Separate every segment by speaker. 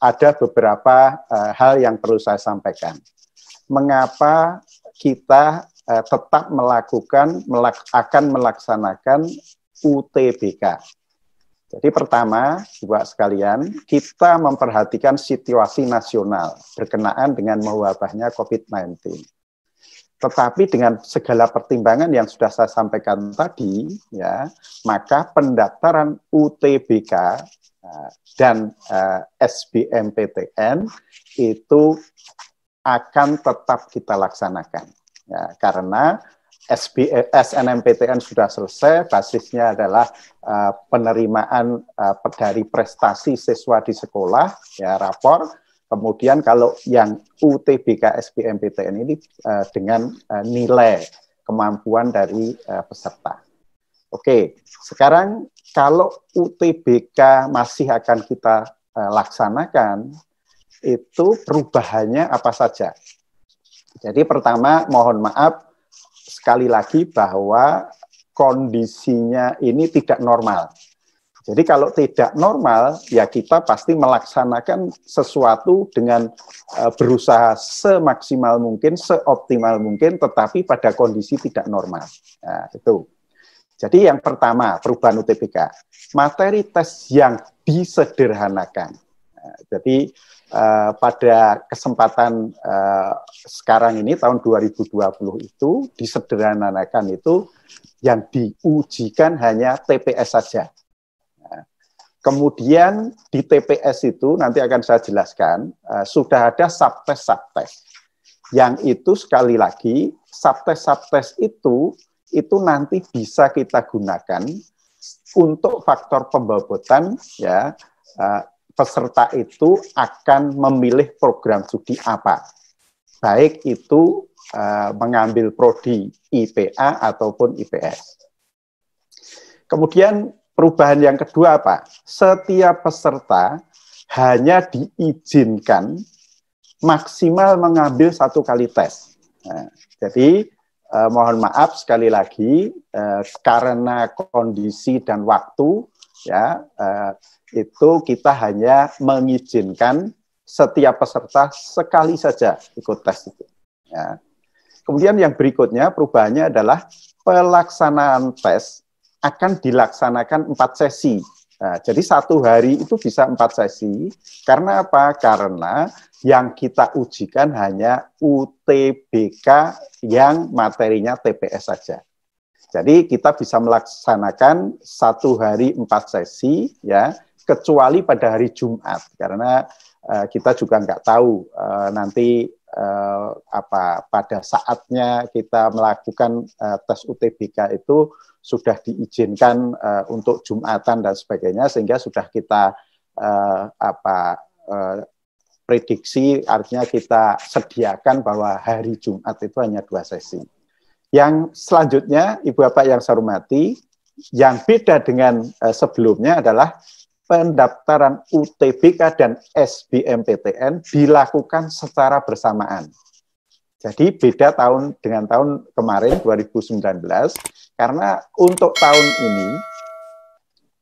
Speaker 1: ada beberapa uh, hal yang perlu saya sampaikan. Mengapa kita uh, tetap melakukan melak akan melaksanakan UTBK? Jadi pertama, buat sekalian, kita memperhatikan situasi nasional berkenaan dengan mewabahnya COVID-19. Tetapi dengan segala pertimbangan yang sudah saya sampaikan tadi, ya, maka pendaftaran UTBK Eh, dan uh, eh, SBMPTN itu akan tetap kita laksanakan ya, karena SB, eh, SNMPTN sudah selesai basisnya adalah uh, penerimaan uh, dari prestasi siswa di sekolah ya rapor kemudian kalau yang UTBK SBMPTN ini uh, dengan uh, nilai kemampuan dari uh, peserta Oke, sekarang kalau UTBK masih akan kita uh, laksanakan, itu perubahannya apa saja? Jadi pertama mohon maaf sekali lagi bahwa kondisinya ini tidak normal. Jadi kalau tidak normal, ya kita pasti melaksanakan sesuatu dengan eh, berusaha semaksimal mungkin, seoptimal mungkin, tetapi pada kondisi tidak normal. Nah, itu. Jadi yang pertama, perubahan UTBK. Materi tes yang disederhanakan. Nah, jadi eh, pada kesempatan eh, sekarang ini tahun 2020 itu disederhanakan itu yang diujikan hanya TPS saja. Nah, kemudian di TPS itu nanti akan saya jelaskan eh, sudah ada subtes-subtes. Yang itu sekali lagi subtes-subtes itu itu nanti bisa kita gunakan untuk faktor pembobotan ya eh, peserta itu akan memilih program studi apa baik itu eh, mengambil prodi IPA ataupun IPS. Kemudian perubahan yang kedua apa? Setiap peserta hanya diizinkan maksimal mengambil satu kali tes. Nah, jadi eh, mohon maaf sekali lagi eh, karena kondisi dan waktu ya eh, itu kita hanya mengizinkan setiap peserta sekali saja ikut tes itu. Ya. Kemudian yang berikutnya perubahannya adalah pelaksanaan tes akan dilaksanakan empat sesi Nah, jadi satu hari itu bisa empat sesi. Karena apa? Karena yang kita ujikan hanya UTBK yang materinya TPS saja. Jadi kita bisa melaksanakan satu hari empat sesi, ya, kecuali pada hari Jumat, karena uh, kita juga nggak tahu uh, nanti uh, apa pada saatnya kita melakukan uh, tes UTBK itu sudah diizinkan uh, untuk jumatan dan sebagainya sehingga sudah kita uh, apa uh, prediksi artinya kita sediakan bahwa hari Jumat itu hanya dua sesi. Yang selanjutnya Ibu Bapak yang saya hormati, yang beda dengan uh, sebelumnya adalah pendaftaran UTBK dan SBMPTN dilakukan secara bersamaan. Jadi beda tahun dengan tahun kemarin 2019 karena untuk tahun ini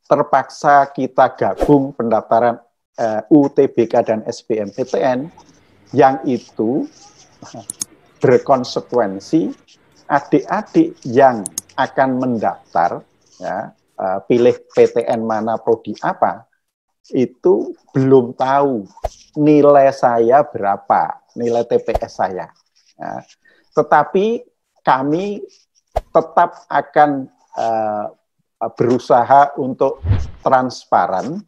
Speaker 1: terpaksa kita gabung pendaftaran uh, eh, UTBK dan SBMPTN yang itu berkonsekuensi adik-adik yang akan mendaftar ya, uh, pilih PTN mana prodi apa itu belum tahu nilai saya berapa, nilai TPS saya. Ya. Tetapi kami tetap akan uh, berusaha untuk transparan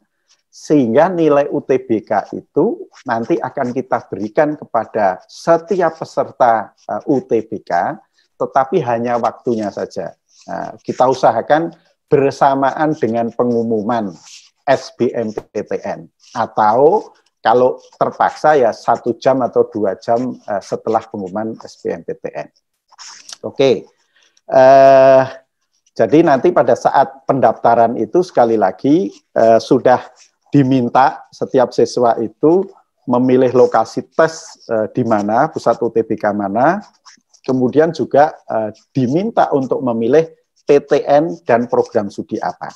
Speaker 1: sehingga nilai UTBK itu nanti akan kita berikan kepada setiap peserta uh, eh, UTBK tetapi hanya waktunya saja. Uh, kita usahakan bersamaan dengan pengumuman SBMPTN atau kalau terpaksa ya satu jam atau dua jam eh, setelah pengumuman SBMPTN. Oke, okay eh, jadi nanti pada saat pendaftaran itu sekali lagi eh, sudah diminta setiap siswa itu memilih lokasi tes eh, di mana, pusat UTBK mana, kemudian juga eh, diminta untuk memilih TTN dan program studi apa.